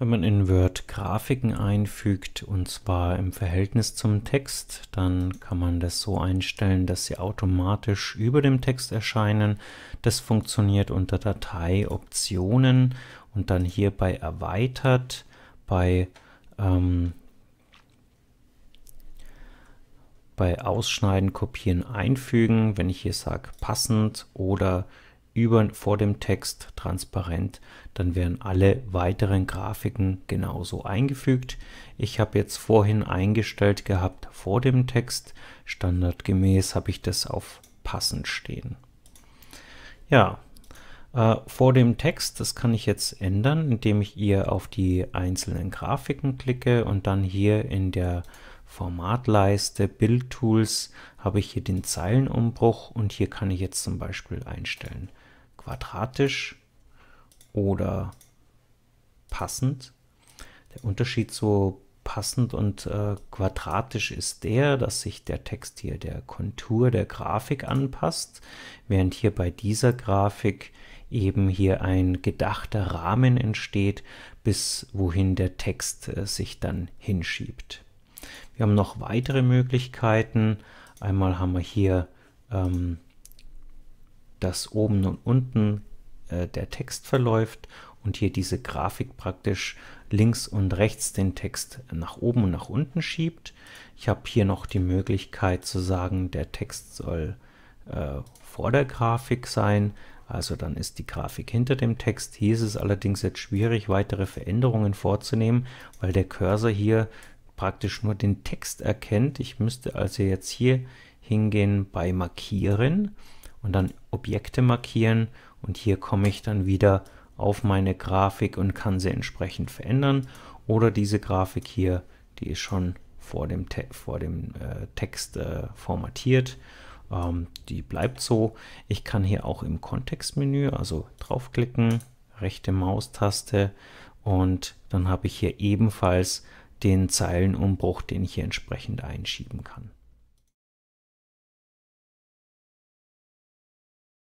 Wenn man in Word Grafiken einfügt und zwar im Verhältnis zum Text, dann kann man das so einstellen, dass sie automatisch über dem Text erscheinen. Das funktioniert unter Datei Optionen und dann hierbei Erweitert, bei, ähm, bei Ausschneiden, Kopieren, Einfügen, wenn ich hier sage passend oder über vor dem Text transparent. Dann werden alle weiteren Grafiken genauso eingefügt. Ich habe jetzt vorhin eingestellt gehabt vor dem Text. Standardgemäß habe ich das auf passend stehen. Ja, äh, vor dem Text, das kann ich jetzt ändern, indem ich hier auf die einzelnen Grafiken klicke und dann hier in der Formatleiste, Bildtools habe ich hier den Zeilenumbruch und hier kann ich jetzt zum Beispiel einstellen quadratisch oder passend. Der Unterschied zu passend und äh, quadratisch ist der, dass sich der Text hier der Kontur der Grafik anpasst, während hier bei dieser Grafik eben hier ein gedachter Rahmen entsteht, bis wohin der Text äh, sich dann hinschiebt. Wir haben noch weitere Möglichkeiten. Einmal haben wir hier ähm, dass oben und unten äh, der Text verläuft und hier diese Grafik praktisch links und rechts den Text nach oben und nach unten schiebt. Ich habe hier noch die Möglichkeit zu sagen, der Text soll äh, vor der Grafik sein, also dann ist die Grafik hinter dem Text. Hier ist es allerdings jetzt schwierig, weitere Veränderungen vorzunehmen, weil der Cursor hier praktisch nur den Text erkennt. Ich müsste also jetzt hier hingehen bei Markieren und dann Objekte markieren und hier komme ich dann wieder auf meine Grafik und kann sie entsprechend verändern. Oder diese Grafik hier, die ist schon vor dem, Te vor dem äh, Text äh, formatiert. Ähm, die bleibt so. Ich kann hier auch im Kontextmenü, also draufklicken, rechte Maustaste und dann habe ich hier ebenfalls den Zeilenumbruch, den ich hier entsprechend einschieben kann.